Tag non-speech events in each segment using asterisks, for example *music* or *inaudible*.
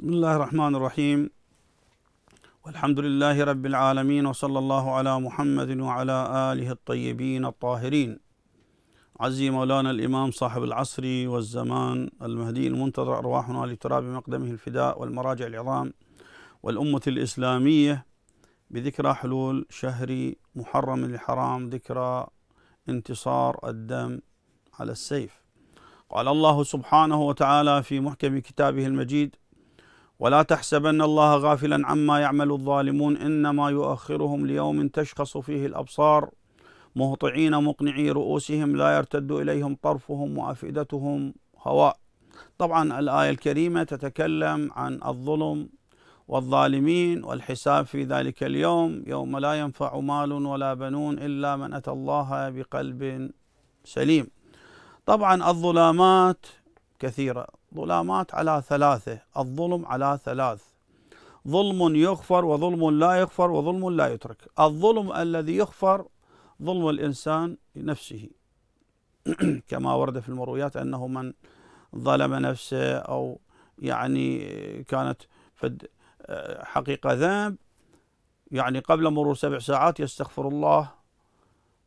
بسم الله الرحمن الرحيم والحمد لله رب العالمين وصلى الله على محمد وعلى آله الطيبين الطاهرين عزي مولانا الإمام صاحب العصر والزمان المهدي المنتظر أرواحنا لتراب مقدمه الفداء والمراجع العظام والأمة الإسلامية بذكرى حلول شهر محرم الحرام ذكرى انتصار الدم على السيف قال الله سبحانه وتعالى في محكم كتابه المجيد ولا تحسبن الله غافلا عما يعمل الظالمون إنما يؤخرهم ليوم تشخص فيه الأبصار مهطعين مقنعي رؤوسهم لا يرتد إليهم طرفهم وأفئدتهم هواء طبعا الآية الكريمة تتكلم عن الظلم والظالمين والحساب في ذلك اليوم يوم لا ينفع مال ولا بنون إلا من أتى الله بقلب سليم طبعا الظلامات كثيرة ظلامات على ثلاثة الظلم على ثلاث ظلم يغفر وظلم لا يغفر وظلم لا يترك الظلم الذي يغفر ظلم الإنسان لنفسه *clears throat* كما ورد في المرويات أنه من ظلم نفسه أو يعني كانت فد آه، حقيقة ذنب يعني قبل مرور سبع ساعات يستغفر الله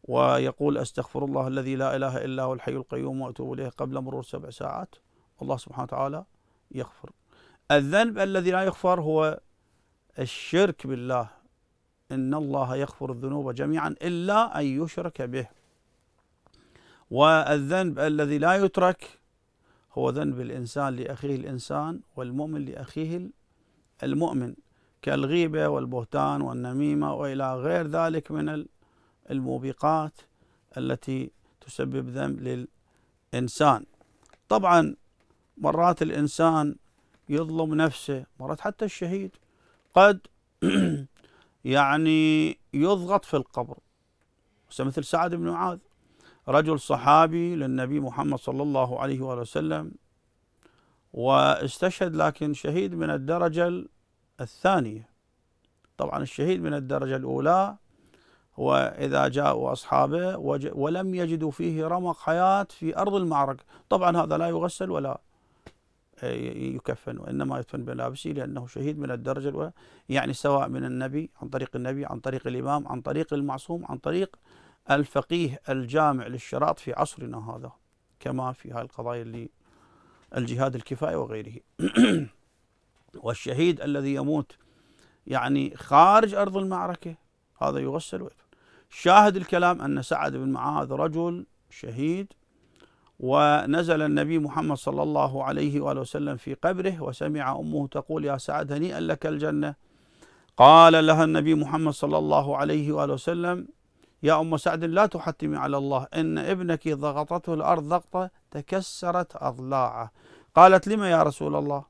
ويقول أستغفر الله الذي لا إله إلا هو الحي القيوم وأتوب إليه قبل مرور سبع ساعات الله سبحانه وتعالى يغفر الذنب الذي لا يغفر هو الشرك بالله إن الله يغفر الذنوب جميعا إلا أن يشرك به والذنب الذي لا يترك هو ذنب الإنسان لأخيه الإنسان والمؤمن لأخيه المؤمن كالغيبة والبهتان والنميمة وإلى غير ذلك من الموبقات التي تسبب ذنب للإنسان طبعا مرات الإنسان يظلم نفسه مرات حتى الشهيد قد *clears throat* يعني يضغط في القبر مثل سعد بن معاذ رجل صحابي للنبي محمد صلى الله عليه وآله وسلم واستشهد لكن شهيد من الدرجة الثانية طبعا الشهيد من الدرجة الأولى وإذا جاءوا أصحابه ولم يجدوا فيه رمق حياة في أرض المعركة طبعا هذا لا يغسل ولا يكفن وإنما يدفن بملابسه لأنه شهيد من الدرجة يعني سواء من النبي عن طريق النبي عن طريق الإمام عن طريق المعصوم عن طريق الفقيه الجامع للشراط في عصرنا هذا كما في هذه القضايا اللي الجهاد الكفائي وغيره *clears throat* والشهيد الذي يموت يعني خارج أرض المعركة هذا يغسل ويدفن شاهد الكلام أن سعد بن معاذ رجل شهيد ونزل النبي محمد صلى الله عليه وآله وسلم في قبره وسمع أمه تقول يا سعد هنيئا لك الجنة قال لها النبي محمد صلى الله عليه وآله وسلم يا أم سعد لا تحتمي على الله إن ابنك ضغطته الأرض ضغطة تكسرت أضلاعه قالت لما يا رسول الله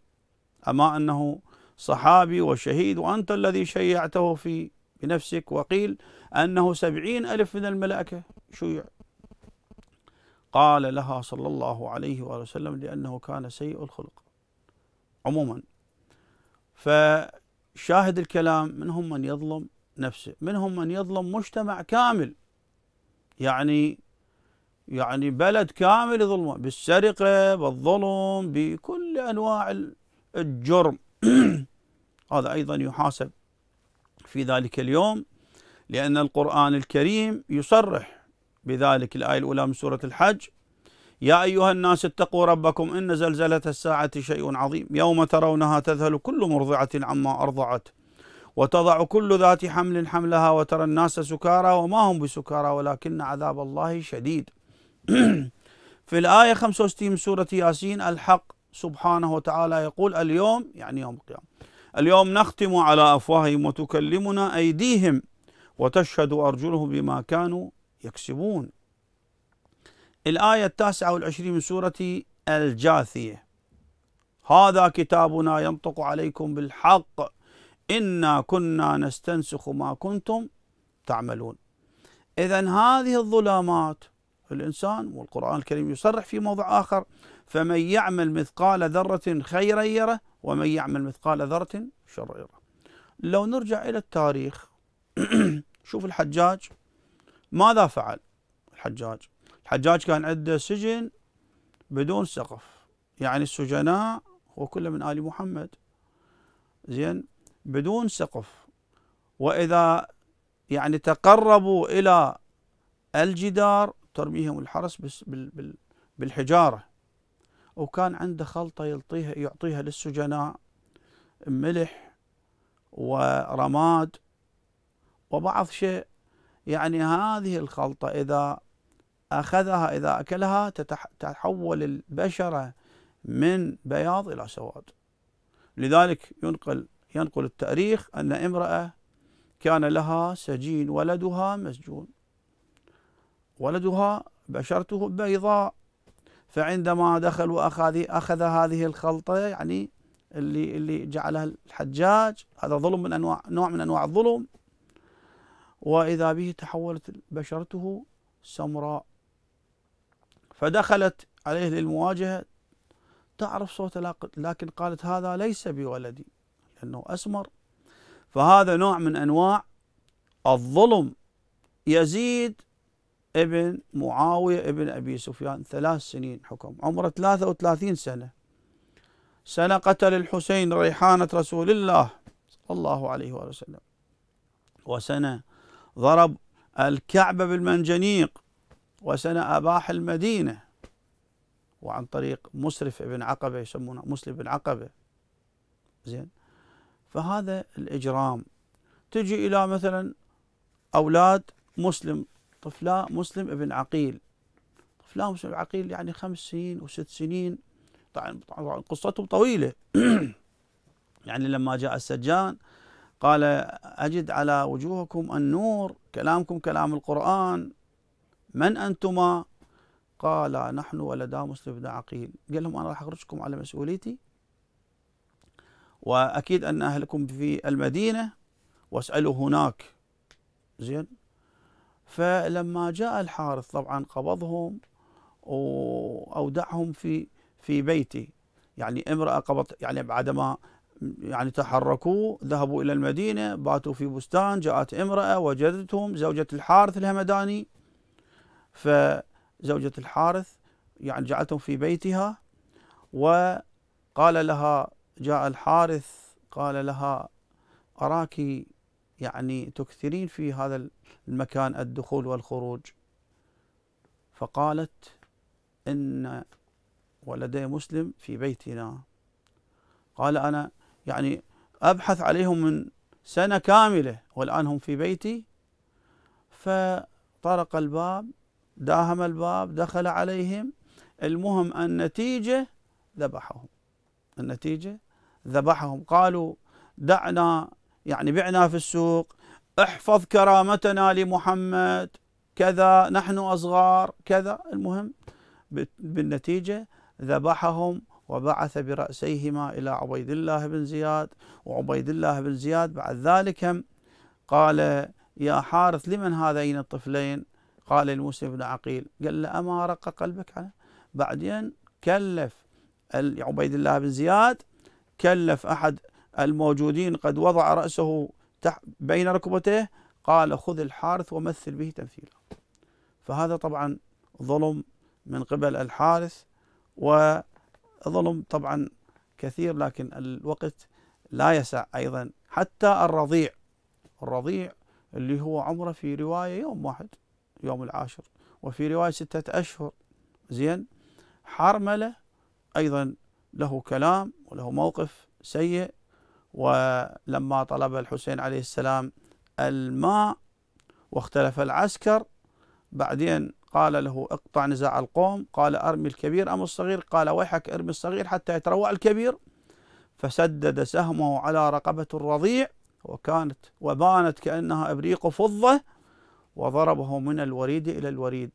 أما أنه صحابي وشهيد وأنت الذي شيعته في بنفسك وقيل أنه سبعين ألف من الملائكة شيع يعني؟ قال لها صلى الله عليه وآله وسلم لأنه كان سيء الخلق عموما فشاهد الكلام منهم من يظلم نفسه منهم من يظلم مجتمع كامل يعني يعني بلد كامل يظلمه بالسرقة بالظلم بكل أنواع الجرم *clears throat* هذا أيضا يحاسب في ذلك اليوم لأن القرآن الكريم يصرح بذلك الآية الأولى من سورة الحج يا أيها الناس اتقوا ربكم إن زلزلة الساعة شيء عظيم يوم ترونها تذهل كل مرضعة عما أرضعت وتضع كل ذات حمل حملها وترى الناس سكارى وما هم بسكارى ولكن عذاب الله شديد *clears throat* في الآية 65 من سورة ياسين الحق سبحانه وتعالى يقول اليوم يعني يوم القيامة اليوم نختم على أفواههم وتكلمنا أيديهم وتشهد أرجلهم بما كانوا يكسبون الآية التاسعة والعشرين من سورة الجاثية هذا كتابنا ينطق عليكم بالحق إنا كنا نستنسخ ما كنتم تعملون إذا هذه الظلامات الإنسان والقرآن الكريم يصرح في موضع آخر فمن يعمل مثقال ذرة خيرا يره ومن يعمل مثقال ذرة شر يره لو نرجع إلى التاريخ *clears throat* شوف الحجاج ماذا فعل الحجاج الحجاج كان عنده سجن بدون سقف يعني السجناء هو كله من آل محمد زين بدون سقف وإذا يعني تقربوا إلى الجدار ترميهم الحرس بالحجارة وكان عنده خلطة يلطيها يعطيها للسجناء ملح ورماد وبعض شيء يعني هذه الخلطة إذا أخذها إذا أكلها تتحول البشرة من بياض إلى سواد لذلك ينقل ينقل التاريخ أن امرأة كان لها سجين ولدها مسجون ولدها بشرته بيضاء فعندما دخل وأخذ أخذ هذه الخلطة يعني اللي اللي جعلها الحجاج هذا ظلم من أنواع نوع من أنواع الظلم وإذا به تحولت بشرته سمراء فدخلت عليه للمواجهة تعرف صوته لكن قالت هذا ليس بولدي لأنه أسمر فهذا نوع من أنواع الظلم يزيد ابن معاوية ابن أبي سفيان ثلاث سنين حكم عمره 33 سنة سنة قتل الحسين ريحانة رسول الله صلى الله عليه وآله وسلم وسنة ضرب الكعبة بالمنجنيق وسنة أباح المدينة وعن طريق مسرف ابن عقبة يسمونه مسلم بن عقبة زين فهذا الإجرام تجي إلى مثلا أولاد مسلم طفلا مسلم ابن عقيل طفلا مسلم ابن عقيل يعني خمس سنين وست سنين طبعا قصتهم طويلة *clears throat* يعني لما جاء السجان قال أجد على وجوهكم النور كلامكم كلام القرآن من أنتما قال نحن ولدا مسلم بن عقيل قال لهم أنا راح أخرجكم على مسؤوليتي وأكيد أن أهلكم في المدينة واسألوا هناك زين فلما جاء الحارث طبعا قبضهم واودعهم في في بيته يعني امراه قبض يعني بعدما يعني تحركوا ذهبوا الى المدينه باتوا في بستان جاءت امراه وجدتهم زوجة الحارث الهمداني فزوجة الحارث يعني جعلتهم في بيتها وقال لها جاء الحارث قال لها أراك يعني تكثرين في هذا المكان الدخول والخروج فقالت إن ولدي مسلم في بيتنا قال أنا يعني أبحث عليهم من سنة كاملة والآن هم في بيتي فطرق الباب داهم الباب دخل عليهم المهم النتيجة ذبحهم النتيجة ذبحهم قالوا دعنا يعني بعنا في السوق احفظ كرامتنا لمحمد كذا نحن أصغار كذا المهم بالنتيجة ذبحهم وبعث برأسيهما إلى عبيد الله بن زياد وعبيد الله بن زياد بعد ذلك هم قال يا حارث لمن هذين الطفلين قال لموسى بن عقيل قال له أما رق قلبك على بعدين كلف عبيد الله بن زياد كلف أحد الموجودين قد وضع رأسه بين ركبتيه قال خذ الحارث ومثل به تمثيلا فهذا طبعا ظلم من قبل الحارث وظلم طبعا كثير لكن الوقت لا يسع أيضا حتى الرضيع الرضيع اللي هو عمره في رواية يوم واحد يوم العاشر وفي رواية ستة أشهر زين حرملة أيضا له كلام وله موقف سيء ولما طلب الحسين عليه السلام الماء واختلف العسكر بعدين قال له اقطع نزاع القوم قال أرمي الكبير أم الصغير قال ويحك أرمي الصغير حتى يتروع الكبير فسدد سهمه على رقبة الرضيع وكانت وبانت كأنها إبريق فضة وضربه من الوريد إلى الوريد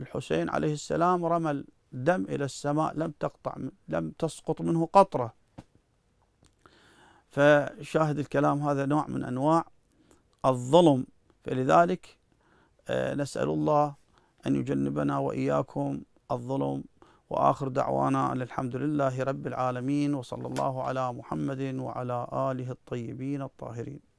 الحسين عليه السلام رمى الدم إلى السماء لم تقطع لم تسقط منه قطرة فشاهد الكلام هذا نوع من أنواع الظلم فلذلك آه، نسأل الله أن يجنبنا وإياكم الظلم وآخر دعوانا الحمد لله رب العالمين وصلى الله على محمد وعلى آله الطيبين الطاهرين